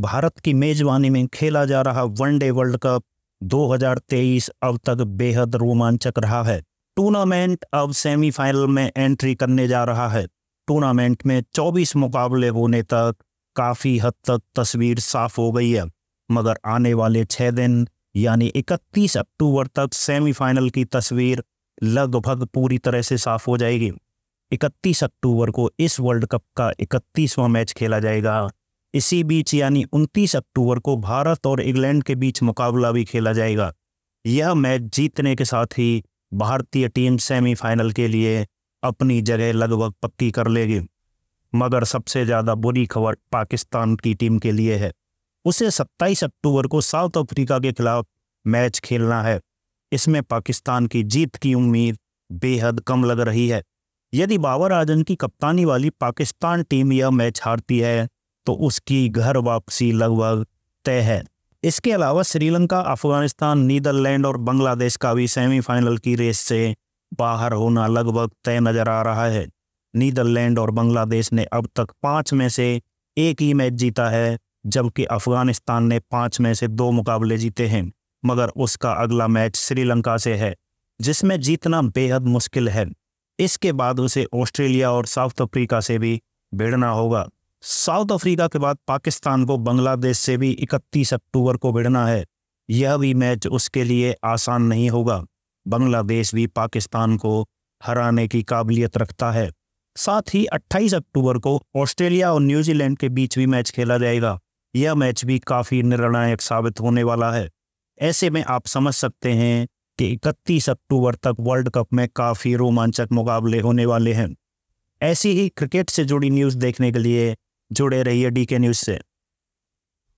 भारत की मेज़बानी में खेला जा रहा वनडे वर्ल्ड कप 2023 अब तक बेहद रोमांचक रहा है टूर्नामेंट अब सेमीफाइनल में एंट्री करने जा रहा है टूर्नामेंट में 24 मुकाबले होने तक काफ़ी हद तक तस्वीर साफ हो गई है मगर आने वाले छह दिन यानी 31 अक्टूबर तक सेमीफाइनल की तस्वीर लगभग पूरी तरह से साफ हो जाएगी 31 अक्टूबर को इस वर्ल्ड कप का 31वां मैच खेला जाएगा इसी बीच यानी 29 अक्टूबर को भारत और इंग्लैंड के बीच मुकाबला भी खेला जाएगा यह मैच जीतने के साथ ही भारतीय टीम सेमीफाइनल के लिए अपनी जगह लगभग पक्की कर लेगी मगर सबसे ज़्यादा बुरी खबर पाकिस्तान की टीम के लिए है उसे 27 अक्टूबर को साउथ अफ्रीका के खिलाफ मैच खेलना है इसमें पाकिस्तान की जीत की उम्मीद बेहद कम लग रही है यदि बाबर आजम की कप्तानी वाली पाकिस्तान टीम यह मैच हारती है तो उसकी घर वापसी लगभग तय है इसके अलावा श्रीलंका अफगानिस्तान नीदरलैंड और बांग्लादेश का भी सेमीफाइनल की रेस से बाहर होना लगभग तय नजर आ रहा है नीदरलैंड और बांग्लादेश ने अब तक पाँच में से एक ही मैच जीता है जबकि अफगानिस्तान ने पाँच में से दो मुकाबले जीते हैं मगर उसका अगला मैच श्रीलंका से है जिसमें जीतना बेहद मुश्किल है इसके बाद उसे ऑस्ट्रेलिया और साउथ अफ्रीका से भी भिड़ना होगा साउथ अफ्रीका के बाद पाकिस्तान को बांग्लादेश से भी 31 अक्टूबर को भिड़ना है यह भी मैच उसके लिए आसान नहीं होगा बांग्लादेश भी पाकिस्तान को हराने की काबिलियत रखता है साथ ही 28 अक्टूबर को ऑस्ट्रेलिया और न्यूजीलैंड के बीच भी मैच खेला जाएगा यह मैच भी काफ़ी निर्णायक साबित होने वाला है ऐसे में आप समझ सकते हैं कि 31 अक्टूबर तक वर्ल्ड कप में काफ़ी रोमांचक मुकाबले होने वाले हैं ऐसी ही क्रिकेट से जुड़ी न्यूज़ देखने के लिए जुड़े रहिए डी न्यूज़ से